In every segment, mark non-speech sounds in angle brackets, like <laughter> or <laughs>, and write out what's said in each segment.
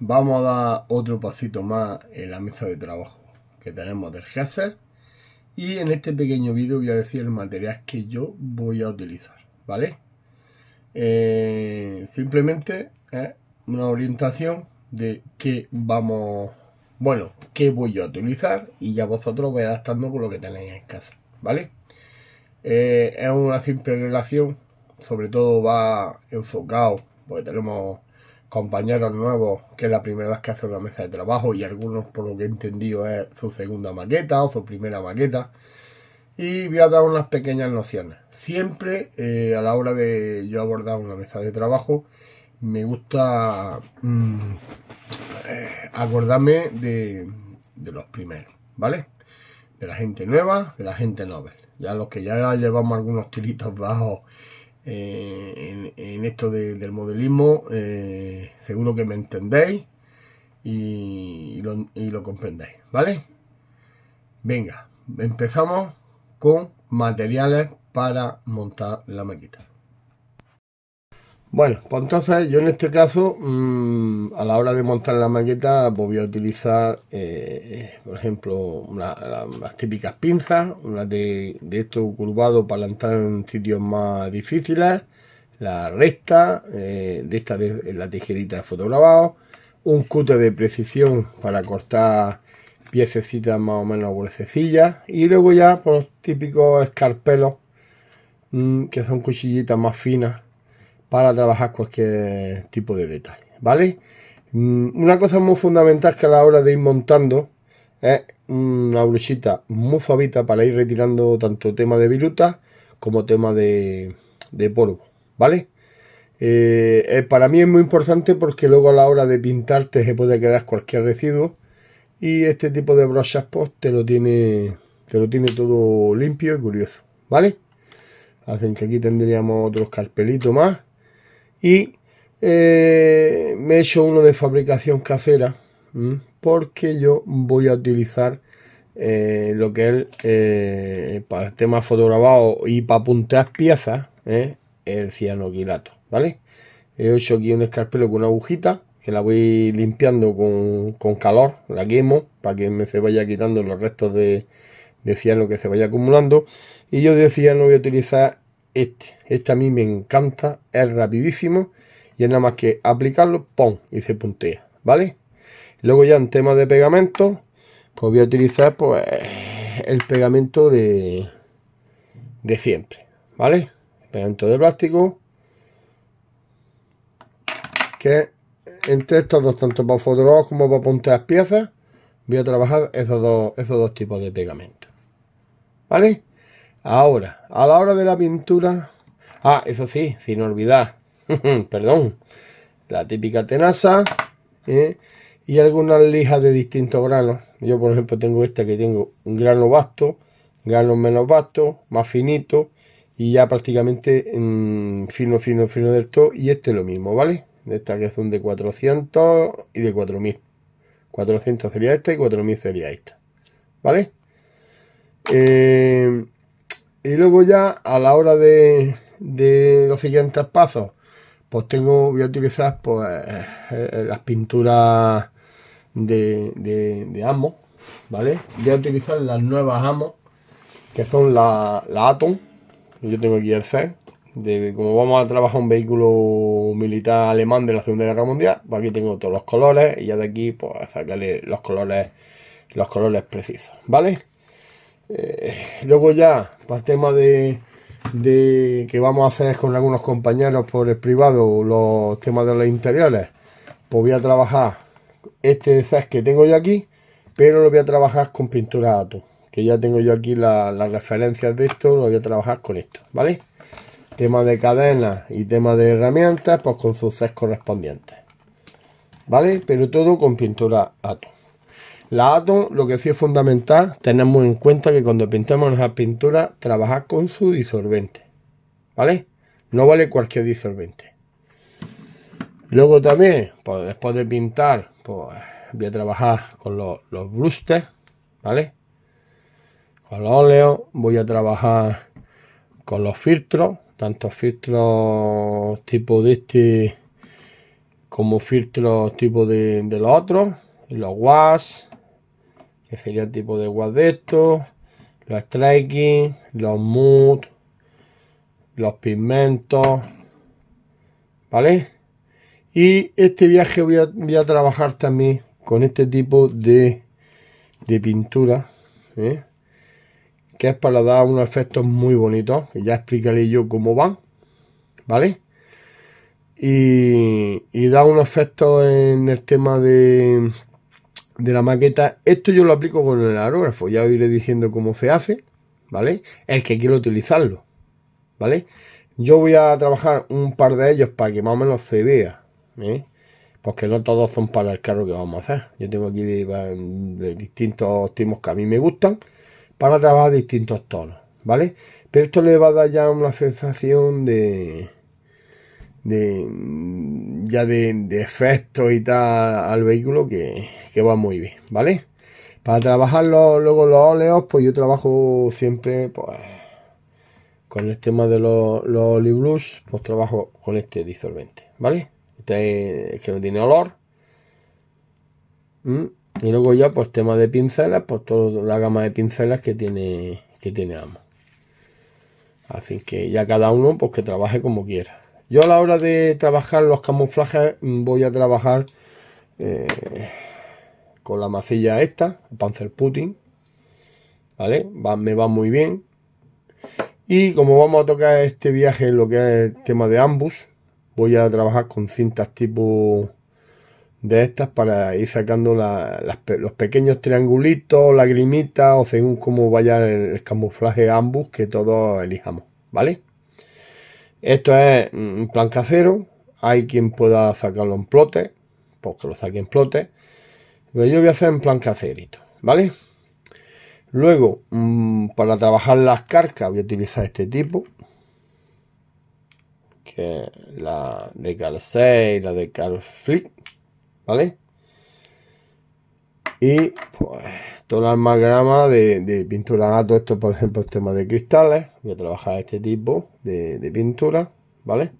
Vamos a dar otro pasito más en la mesa de trabajo que tenemos del hacer Y en este pequeño vídeo voy a decir el material que yo voy a utilizar, ¿vale? Eh, simplemente es una orientación de qué vamos, bueno, qué voy a utilizar y ya vosotros voy adaptando con lo que tenéis en casa, ¿vale? Eh, es una simple relación, sobre todo va enfocado, porque tenemos compañeros nuevos, que es la primera vez que hace una mesa de trabajo y algunos, por lo que he entendido, es su segunda maqueta o su primera maqueta. Y voy a dar unas pequeñas nociones. Siempre eh, a la hora de yo abordar una mesa de trabajo, me gusta mm, eh, acordarme de, los primeros, ¿vale? De la gente nueva, de la gente novel. Ya los que ya llevamos algunos tiritos bajos eh, en, esto del modelismo, eh, seguro que me entendéis y, lo, comprendéis, ¿vale? Venga, empezamos con materiales para montar la maqueta. Bueno, pues entonces yo en este caso, mm, a la hora de montar la maqueta, pues voy a utilizar, eh, eh, por ejemplo, las típicas pinzas, una de, estos esto curvado para entrar en sitios más difíciles, la recta, eh, de esta de la tijerita de fotograbado, un cúter de precisión para cortar piececitas más o menos gruesecillas y luego ya por los típicos escarpelos mm, que son cuchillitas más finas para trabajar cualquier tipo de detalle, ¿vale? Mm, una cosa muy fundamental que a la hora de ir montando es una brochita muy suavita para ir retirando tanto tema de viruta como tema de, polvo, ¿vale? Eh, eh, para mí es muy importante porque luego a la hora de pintarte se puede quedar cualquier residuo y este tipo de brochas post pues, te lo tiene te lo tiene todo limpio y curioso, ¿vale? Hacen que aquí tendríamos otros carpelitos más y eh, me he hecho uno de fabricación casera porque yo voy a utilizar eh, lo que es eh, para el tema fotograbado y para apuntar piezas el cianoquilato, ¿vale? He hecho aquí un escarpelo con una agujita que la voy limpiando con, con calor, la quemo para que me se vaya quitando los restos de, de ciano que se vaya acumulando y yo decía no voy a utilizar este. Este a mí me encanta, es rapidísimo y es nada más que aplicarlo, ¡pum! y se puntea, ¿vale? Luego ya en tema de pegamento, pues voy a utilizar pues el pegamento de, de siempre, ¿vale? pegamento de plástico, que entre estos dos, tanto para fotografiar como para puntear piezas, voy a trabajar esos dos, esos dos tipos de pegamento, ¿vale? Ahora, a la hora de la pintura... Ah, eso sí, sin olvidar. <laughs> Perdón. La típica tenaza. ¿eh? Y algunas lijas de distintos granos. Yo, por ejemplo, tengo esta que tengo un grano vasto, grano menos vasto, más finito. Y ya prácticamente mm, fino, fino, fino del todo. Y este es lo mismo, ¿vale? De estas que son de 400 y de 4000. 400 sería esta y 4000 sería esta. ¿Vale? Eh, y luego ya a la hora de, los siguientes pasos, pues tengo, voy a utilizar pues eh, las pinturas de, Amo, ¿vale? Voy a utilizar las nuevas Amo, que son la, la Atom, yo tengo aquí el C, de como vamos a trabajar un vehículo militar alemán de la Segunda Guerra Mundial, pues aquí tengo todos los colores y ya de aquí pues sacarle los colores los colores precisos, ¿vale? Eh, luego ya, para el tema de, que vamos a hacer con algunos compañeros por el privado, los temas de los interiores, pues voy a trabajar este CES que tengo yo aquí, pero lo voy a trabajar con pintura ato, que ya tengo yo aquí las referencias de esto, lo voy a trabajar con esto, ¿vale? Tema de cadenas y tema de herramientas, pues con sus CES correspondientes, ¿vale? Pero todo con pintura ato. La Atom lo que sí es fundamental, tenemos en cuenta que cuando pintamos las pinturas, trabajar con su disolvente. ¿Vale? No vale cualquier disolvente. Luego también, pues, después de pintar, pues, voy a trabajar con los, los ¿vale? Con los óleos, voy a trabajar con los filtros, tanto filtros tipo de este como filtros tipo de, de los otros, los was, que sería el tipo de guard de estos, los striking, los mood, los pigmentos, ¿vale? Y este viaje voy a, trabajar también con este tipo de, de pintura, ¿eh? que es para dar unos efectos muy bonitos, que ya explicaré yo cómo van, ¿vale? Y, y da un efecto en el tema de de la maqueta. Esto yo lo aplico con el aerógrafo, ya os iré diciendo cómo se hace, ¿vale? El que quiero utilizarlo, ¿vale? Yo voy a trabajar un par de ellos para que más o menos se vea, ¿eh? Porque no todos son para el carro que vamos a hacer. Yo tengo aquí de, distintos timos que a mí me gustan para trabajar distintos tonos, ¿vale? Pero esto le va a dar ya una sensación de, de ya de, efecto y tal al vehículo que, va muy bien, ¿vale? Para trabajar luego los óleos, pues yo trabajo siempre pues, con el tema de los, los Blues, pues trabajo con este disolvente, ¿vale? Este es que no tiene olor. Mm, y luego ya, pues tema de pinceles, pues toda la gama de pinceles que tiene, que tiene Así que ya cada uno, pues que trabaje como quiera. Yo a la hora de trabajar los camuflajes mm, voy a trabajar eh, con la macilla esta, Panzer Putin. ¿Vale? me va muy bien. Y como vamos a tocar este viaje en lo que es el tema de ambus, voy a trabajar con cintas tipo de estas para ir sacando los pequeños triangulitos, lagrimitas o según cómo vaya el, camuflaje ambus que todos elijamos. ¿Vale? Esto es un plan casero. Hay quien pueda sacarlo en plote, porque pues lo saque en plote. Pero yo voy a hacer en plan caserito, ¿vale? Luego, mm, para trabajar las carcas, voy a utilizar este tipo. Que la de Carl 6, la de Carl Flick, ¿vale? y pues, todo el de, de, pintura todo Esto, por ejemplo, el este tema de cristales. Voy a trabajar este tipo de, pintura, ¿vale?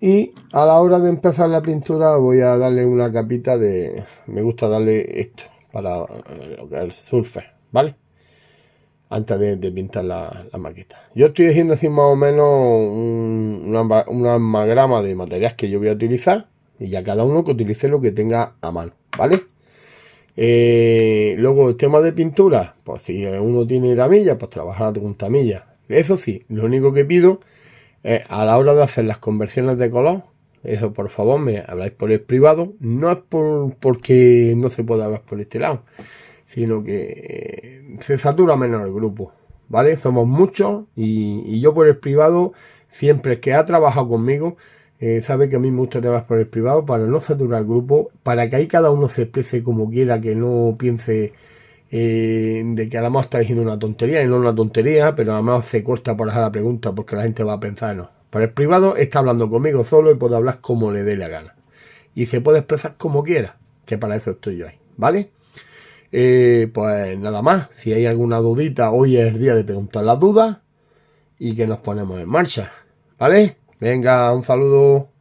Y a la hora de empezar la pintura voy a darle una capita de... Me gusta darle esto para eh, el surface, ¿vale? Antes de, pintar la, maqueta. Yo estoy haciendo así más o menos un, una, de materiales que yo voy a utilizar. Y ya cada uno que utilice lo que tenga a mano, ¿vale? Eh, luego, el tema de pintura, pues si uno tiene tamilla, pues trabajar con tamilla. Eso sí, lo único que pido es a la hora de hacer las conversiones de color, eso por favor me habláis por el privado, no es por, porque no se pueda hablar por este lado, sino que eh, se satura menos el grupo, ¿vale? Somos muchos y, y yo por el privado, siempre que ha trabajado conmigo, eh, sabe que a mí me gusta hablar por el privado para no saturar el grupo, para que ahí cada uno se exprese como quiera, que no piense eh, de que a lo mejor está diciendo una tontería y no una tontería, pero a además se corta por hacer la pregunta porque la gente va a pensar, no. Por el privado está hablando conmigo solo y puede hablar como le dé la gana. Y se puede expresar como quiera, que para eso estoy yo ahí, ¿vale? Eh, pues nada más, si hay alguna dudita, hoy es el día de preguntar las dudas y que nos ponemos en marcha, ¿vale? Venga, un saludo.